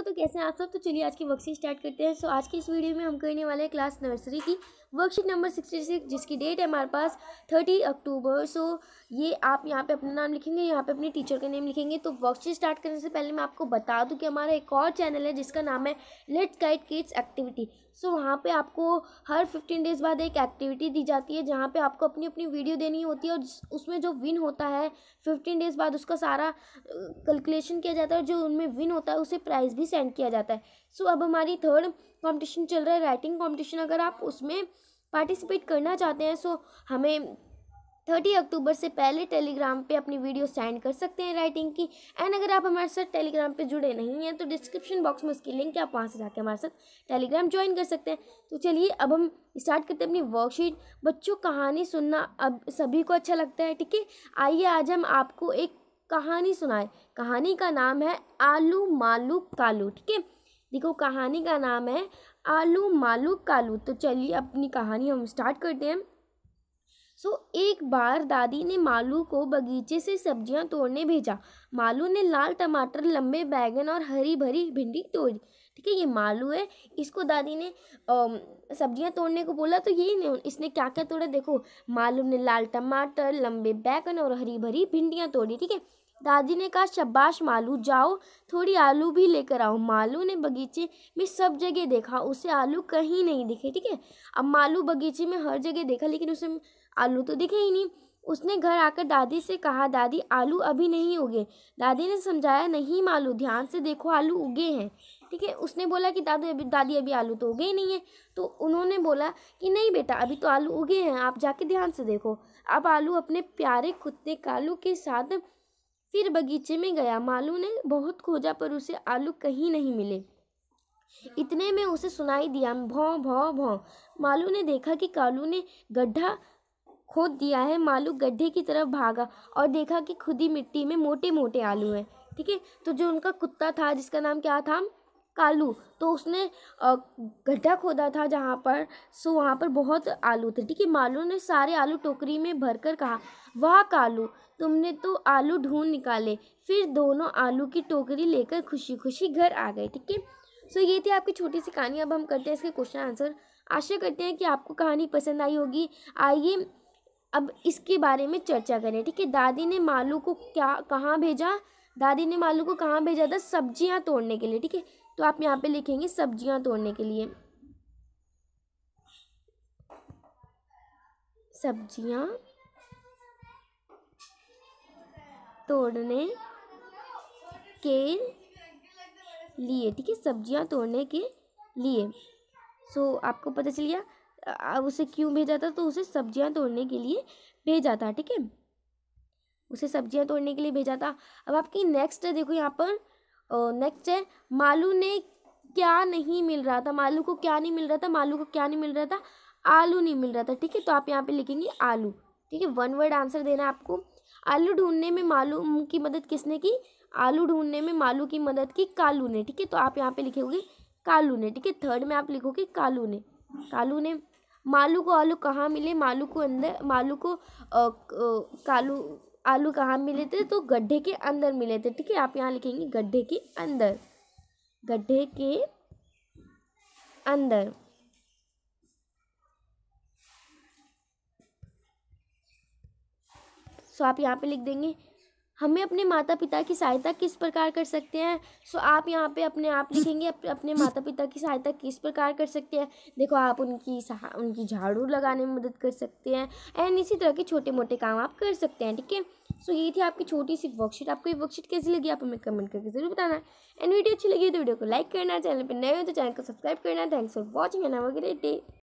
हो तो कैसे हैं आप सब तो चलिए आज की वर्कशीट स्टार्ट करते हैं सो आज की इस वीडियो में हम करने वाले हैं क्लास नर्सरी की वर्कशीट नंबर सिक्सटी सिक्स जिसकी डेट है हमारे पास थर्टी अक्टूबर सो ये आप यहाँ पे अपना नाम लिखेंगे यहाँ पे अपने टीचर का नेम लिखेंगे तो वर्कशीट स्टार्ट करने से पहले मैं आपको बता दूँ कि हमारा एक और चैनल है जिसका नाम है let's guide kids activity so वहाँ पर आपको हर फिफ्टीन डेज़ बाद एक एक्टिविटी दी जाती है जहाँ पर आपको अपनी अपनी वीडियो देनी होती है और उसमें जो विन होता है फिफ्टीन डेज़ बाद उसका सारा कैलकुलेशन किया जाता है जो उनमें विन होता है उसे प्राइज़ भी सेंड किया जाता है सो अब हमारी थर्ड कॉम्पिटिशन चल रहा है राइटिंग कॉम्पिटिशन अगर आप उसमें पार्टिसिपेट करना चाहते हैं सो हमें थर्टी अक्टूबर से पहले टेलीग्राम पे अपनी वीडियो सेंड कर सकते हैं राइटिंग की एंड अगर आप हमारे साथ टेलीग्राम पे जुड़े नहीं हैं तो डिस्क्रिप्शन बॉक्स में उसकी लिंक है आप वहाँ से जाके हमारे साथ टेलीग्राम ज्वाइन कर सकते हैं तो चलिए अब हम स्टार्ट करते हैं अपनी वर्कशीट बच्चों कहानी सुनना अब सभी को अच्छा लगता है ठीक है आइए आज हम आपको एक कहानी सुनाए कहानी का नाम है आलू मालू कालू ठीक है देखो कहानी का नाम है आलू मालू कालू तो चलिए अपनी कहानी हम स्टार्ट करते हैं सो एक बार दादी ने मालू को बगीचे से सब्जियां तोड़ने भेजा मालू ने लाल टमाटर लंबे बैगन और हरी भरी भिंडी तोड़ी ठीक है ये मालू है इसको दादी ने सब्जियां तोड़ने को बोला तो यही नहीं इसने क्या क्या तोड़ा देखो मालू ने लाल टमाटर लंबे बैगन और हरी भरी भिंडियाँ तोड़ी ठीक है दादी ने कहा शब्बाश मालू जाओ थोड़ी आलू भी लेकर आओ मालू ने बगीचे में सब जगह देखा उसे आलू कहीं नहीं दिखे ठीक है अब मालू बगीचे में हर जगह देखा लेकिन उसे आलू तो दिखे ही नहीं उसने घर आकर दादी से कहा दादी आलू अभी नहीं उगे दादी ने समझाया नहीं मालू ध्यान से देखो आलू उगे हैं ठीक है उसने बोला कि दादी अभी दादी अभी आलू तो उगे ही नहीं है तो उन्होंने बोला कि नहीं बेटा अभी तो आलू उगे हैं आप जाके ध्यान से देखो अब आलू अपने प्यारे कुत्ते कालू के साथ फिर बगीचे में गया मालू ने बहुत खोजा पर उसे आलू कहीं नहीं मिले इतने में उसे सुनाई दिया भौं भौं भौं मालू ने देखा कि कालू ने गड्ढा खोद दिया है मालू गड्ढे की तरफ भागा और देखा कि खुदी मिट्टी में मोटे मोटे आलू हैं ठीक है तो जो उनका कुत्ता था जिसका नाम क्या था कालू तो उसने गड्ढा खोदा था जहाँ पर सो वहाँ पर बहुत आलू थे ठीक है मालू ने सारे आलू टोकरी में भरकर कहा वाह कालू तुमने तो आलू ढूंढ निकाले फिर दोनों आलू की टोकरी लेकर खुशी खुशी घर आ गए ठीक है सो ये थी आपकी छोटी सी कहानी अब हम करते हैं इसके क्वेश्चन आंसर आशा करते हैं कि आपको कहानी पसंद आई होगी आइए अब इसके बारे में चर्चा करें ठीक है दादी ने मालू को क्या कहाँ भेजा दादी ने मालू को कहाँ भेजा था सब्जियाँ तोड़ने के लिए ठीक है तो आप यहाँ पे लिखेंगे सब्जियाँ तोड़ने के लिए सब्जियाँ तोड़ने के लिए ठीक है सब्जियाँ तोड़ने के लिए सो so, आपको पता चल गया उसे क्यों भेजा था तो उसे सब्जियाँ तोड़ने के लिए भेजा था ठीक है उसे सब्जियाँ तोड़ने के लिए भेजा था अब आपकी नेक्स्ट देखो यहाँ पर नेक्स्ट है मालू ने क्या नहीं मिल रहा था मालू को क्या नहीं मिल रहा था मालू को क्या नहीं मिल रहा था आलू नहीं मिल रहा था ठीक है तो आप यहाँ पे लिखेंगे आलू ठीक है वन वर्ड आंसर देना है आपको आलू ढूंढने में मालू की मदद किसने की आलू ढूंढने में मालू की मदद की कालू ने ठीक है तो आप यहाँ पे लिखोगे कालू ने ठीक है थर्ड में आप लिखोगे कालू ने कालू ने मालू को आलू कहाँ मिले मालू को अंदर मालू को आ, आ, कालू आलू कहाँ मिले थे तो गड्ढे के अंदर मिले थे ठीक है आप यहाँ लिखेंगे गड्ढे के अंदर गड्ढे के अंदर सो आप यहाँ पे लिख देंगे हमें अपने माता पिता की सहायता किस प्रकार कर सकते हैं सो आप यहाँ पे अपने आप लिखेंगे अपने माता पिता की सहायता किस प्रकार कर सकते हैं देखो आप उनकी उनकी झाड़ू लगाने में मदद कर सकते हैं एंड इसी तरह के छोटे मोटे काम आप कर सकते हैं ठीक है सो ये थी आपकी छोटी सी वर्कशीट आपको ये वर्कशीट कैसी लगी आप हमें कमेंट करके जरूर बताना एंड वीडियो अच्छी लगी तो वीडियो को लाइक करना चैनल पर नए हो तो चैनल को सब्सक्राइब करना thanks for watching and our great day